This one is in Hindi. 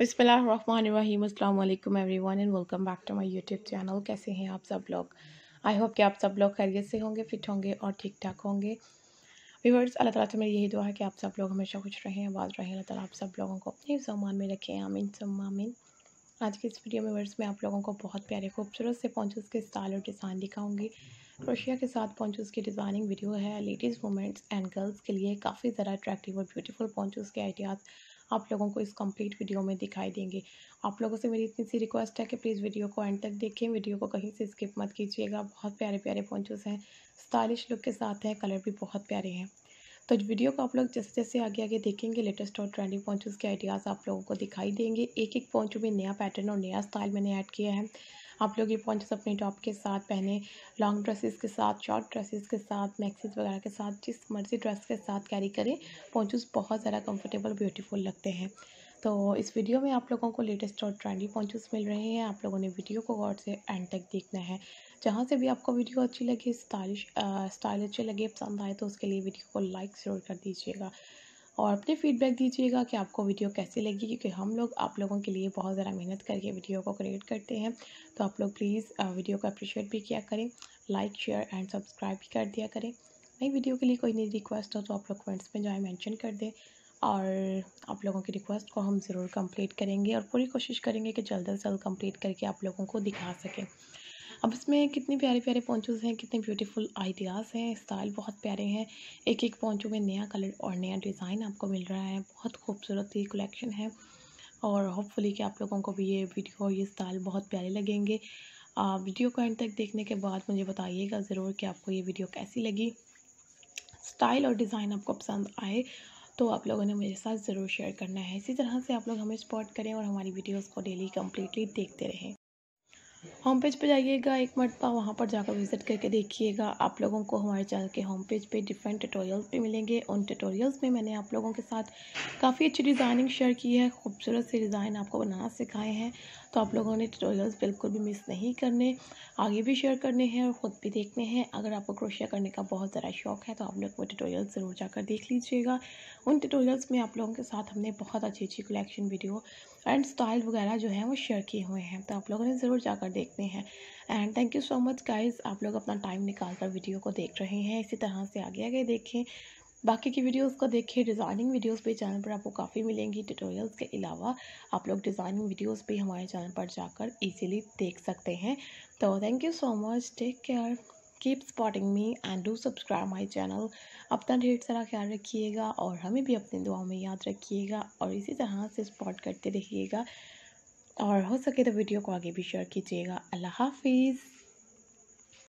बिसमीम everyone and welcome back to my YouTube channel कैसे हैं आप सब लोग आई होप कि आप सब लोग खैरियत से होंगे फिट होंगे और ठीक ठाक होंगे व्यूवर्स अल्लाह ताला से मेरी यही दुआ है कि आप सब लोग हमेशा खुश रहें आबाद रहें अल्लाह ताला आप सब लोगों को अपने सामान में रखें आमीन सम्मामीन आज की इस वीडियो में में आप लोगों को बहुत प्यारे खूबसूरत से पॉन्चूस के स्टाइल और डिज़ाइन दिखाऊंगी क्रोशिया के साथ पॉन्चूस की डिज़ाइनिंग वीडियो है लेडीज़ वुमेंस एंड गर्ल्स के लिए काफ़ी ज़रा अट्रैक्टिव और ब्यूटीफुल पॉन्चूस के आइडियाज़ आप लोगों को इस कंप्लीट वीडियो में दिखाई देंगे आप लोगों से मेरी इतनी सी रिक्वेस्ट है कि प्लीज़ वीडियो को एंड तक देखें वीडियो को कहीं से स्किप मत कीजिएगा बहुत प्यारे प्यारे पॉन्चोस हैं स्टाइलिश लुक के साथ हैं कलर भी बहुत प्यारे हैं तो वीडियो को आप लोग जैसे जैसे आगे आगे देखेंगे लेटेस्ट और ट्रेंडिंग पॉन्चूस के आइडियाज़ आप लोगों को दिखाई देंगे एक एक पॉन्चू में नया पैटर्न और नया स्टाइल मैंने ऐड किया है आप लोग ये पॉन्चेस अपने टॉप के साथ पहने लॉन्ग ड्रेसेस के साथ शॉर्ट ड्रेसेस के साथ मैक्सीज वगैरह के साथ जिस मर्जी ड्रेस के साथ कैरी करें पॉन्चेस बहुत ज़्यादा कंफर्टेबल ब्यूटीफुल लगते हैं तो इस वीडियो में आप लोगों को लेटेस्ट और ट्रेंडी पॉन्चेस मिल रहे हैं आप लोगों ने वीडियो को गौर से एंड तक देखना है जहाँ से भी आपको वीडियो अच्छी लगे स्टाइलिश स्टाइल अच्छे लगे पसंद आए तो उसके लिए वीडियो को लाइक ज़रूर कर दीजिएगा और अपने फीडबैक दीजिएगा कि आपको वीडियो कैसी लगी क्योंकि हम लोग आप लोगों के लिए बहुत ज़्यादा मेहनत करके वीडियो को क्रिएट करते हैं तो आप लोग प्लीज़ वीडियो को अप्रिशिएट भी किया करें लाइक शेयर एंड सब्सक्राइब भी कर दिया करें नई वीडियो के लिए कोई नई रिक्वेस्ट हो तो आप लोग कमेंट्स में जो है मैंशन कर दें और आप लोगों की रिक्वेस्ट को हम ज़रूर कम्प्लीट करेंगे और पूरी कोशिश करेंगे कि जल्द अज जल्द कम्प्लीट करके आप लोगों को दिखा सकें अब इसमें कितने प्यारे प्यारे पोंचोज़ हैं कितने ब्यूटीफुल आइडियाज़ हैं स्टाइल बहुत प्यारे हैं एक एक पोंचो में नया कलर और नया डिज़ाइन आपको मिल रहा है बहुत खूबसूरत ये कलेक्शन है और होपफुली कि आप लोगों को भी ये वीडियो और ये स्टाइल बहुत प्यारे लगेंगे आप वीडियो को एंड तक देखने के बाद मुझे बताइएगा ज़रूर कि आपको ये वीडियो कैसी लगी स्टाइल और डिज़ाइन आपको पसंद आए तो आप लोगों ने मेरे साथ ज़रूर शेयर करना है इसी तरह से आप लोग हमें सपोर्ट करें और हमारी वीडियोस को डेली कम्प्लीटली देखते रहें होम पेज पर जाइएगा एक मरतबा वहाँ पर जाकर विज़िट करके देखिएगा आप लोगों को हमारे चैनल के होम पेज पे डिफरेंट ट्यूटोरियल्स भी मिलेंगे उन ट्यूटोरियल्स में मैंने आप लोगों के साथ काफ़ी अच्छी डिज़ाइनिंग शेयर की है खूबसूरत से डिज़ाइन आपको बनाना सिखाए हैं तो आप लोगों ने ट्यूटोरियल्स बिल्कुल भी मिस नहीं करने आगे भी शेयर करने हैं और ख़ुद भी देखने हैं अगर आपको क्रोशिया करने का बहुत ज़्यादा शौक है तो आप लोग वो ट्यूटोरियल ज़रूर जाकर देख लीजिएगा उन ट्यूटोरियल्स में आप लोगों के साथ हमने बहुत अच्छी अच्छी कलेक्शन वीडियो एंड स्टाइल वगैरह जो है वो शेयर किए हुए हैं तो आप लोगों ने ज़रूर जाकर देखने हैं and thank you so much guys आप लोग अपना टाइम निकाल कर वीडियो को देख रहे हैं इसी तरह से आगे आगे देखें बाकी की वीडियोस को देखिए डिज़ाइनिंग वीडियोस पे चैनल पर आपको काफ़ी मिलेंगी ट्यूटोरियल्स के अलावा आप लोग डिज़ाइनिंग वीडियोस पे हमारे चैनल पर जाकर इजीली देख सकते हैं तो thank you so much take care keep spotting me and do subscribe my channel अपना ढेर सारा ख्याल रखिएगा और हमें भी अपनी दुआओं में याद रखिएगा और इसी तरह से स्पॉट करते रहिएगा और हो सके तो वीडियो को आगे भी शेयर कीजिएगा अल्लाह हाफिज़